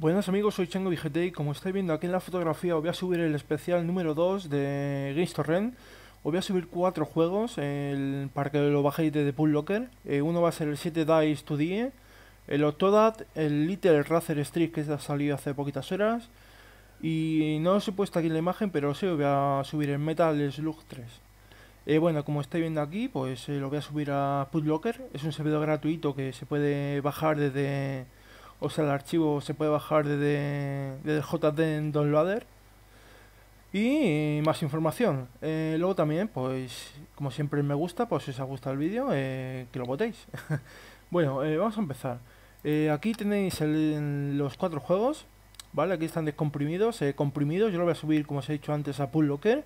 Buenas amigos, soy Chango VGT y como estáis viendo aquí en la fotografía os voy a subir el especial número 2 de Games Os voy a subir cuatro juegos el, para que lo bajéis de Pool Locker. Eh, uno va a ser el 7 Dice to Die el Octodad, el Little Racer Street que ha salido hace poquitas horas. Y no os he puesto aquí la imagen, pero sí os voy a subir el Metal Slug 3. Eh, bueno, como estáis viendo aquí, pues eh, lo voy a subir a Pool Locker. Es un servidor gratuito que se puede bajar desde o sea, el archivo se puede bajar desde, desde JD en Downloader. Y más información. Eh, luego también, pues, como siempre me gusta, pues si os ha gustado el vídeo, eh, que lo votéis. bueno, eh, vamos a empezar. aquí tenéis los cuatro juegos, ¿vale? Aquí están descomprimidos, comprimidos. Yo lo voy a subir, como os he dicho antes, a Pull Locker.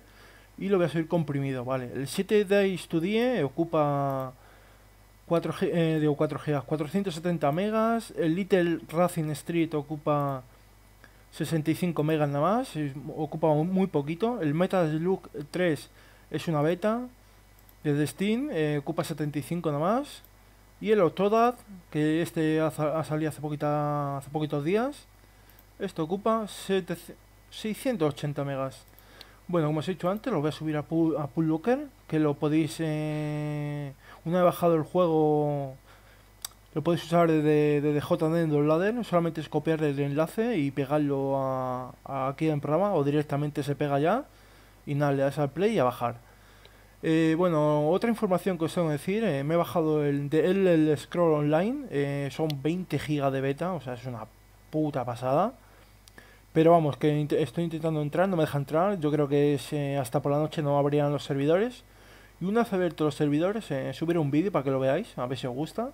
Y lo voy a subir comprimido, ¿vale? El 7 Days to Die ocupa 4 g 4 GB, 470 megas. El Little Racing Street ocupa 65 megas nada más, ocupa muy poquito. El Metal look 3 es una beta De Steam, eh, ocupa 75 nada más. Y el Octodad, que este ha, salido hace, hace poquitos días, esto ocupa 680 megas. Bueno, como os he dicho antes, lo voy a subir a, Pool, a que lo podéis, eh, una vez bajado el juego, lo podéis usar desde, e en JDN Downloader, solamente es copiar el enlace y pegarlo a, aquí en programa, o directamente se pega ya, y nada, le das al play y a bajar. Eh, bueno, otra información que os tengo que decir, eh, me he bajado el, el, el Scroll Online, son 20 GB de beta, o sea, es una puta pasada. Pero vamos, que estoy intentando entrar, no me deja entrar. Yo creo que es, eh, hasta por la noche no abrirán los servidores. Y una vez abiertos los servidores, eh, subiré un vídeo para que lo veáis, a ver si os gusta.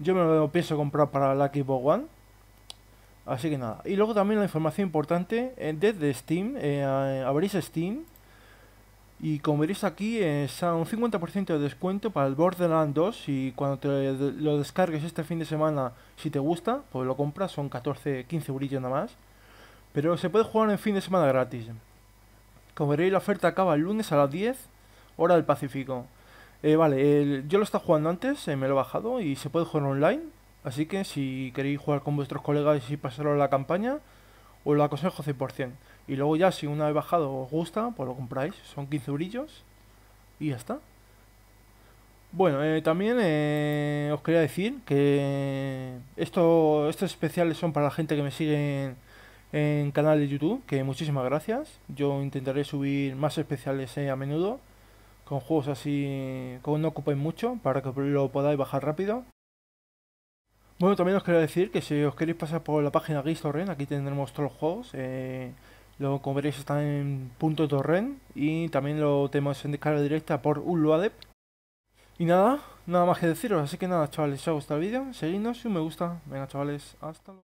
Yo me lo pienso comprar para la Xbox One. Así que nada. Y luego también la información importante, eh, desde Steam, abrís Steam. Y como veréis aquí, es un 50% de descuento para el Borderlands 2. Y cuando lo descargues este fin de semana, si te gusta, pues lo compras, son 14, 15 eurillos nada más. Pero se puede jugar en fin de semana gratis. Como veréis, la oferta acaba el lunes a las 10, hora del Pacífico. Eh, vale, yo lo estaba jugando antes, eh, me lo he bajado y se puede jugar online. Así que si queréis jugar con vuestros colegas y pasaros la campaña, os lo aconsejo 100%. Y luego ya, si una vez bajado os gusta, pues lo compráis. Son 15 brillos y ya está. Bueno, eh, también os quería decir que esto, estos especiales son para la gente que me sigue en en canal de YouTube, que muchísimas gracias. Yo intentaré subir más especiales eh, a menudo, con juegos así que no ocupen mucho, para que lo podáis bajar rápido. Bueno, también os quería decir que si os queréis pasar por la página Torrent aquí tendremos todos los juegos. Eh, lo, como veréis está en punto .torrent y también lo tenemos en descarga directa por Unloaded. Y nada, nada más que deciros, así que nada chavales, si os ha gustado el vídeo, seguidnos y un me gusta. Venga chavales, hasta luego.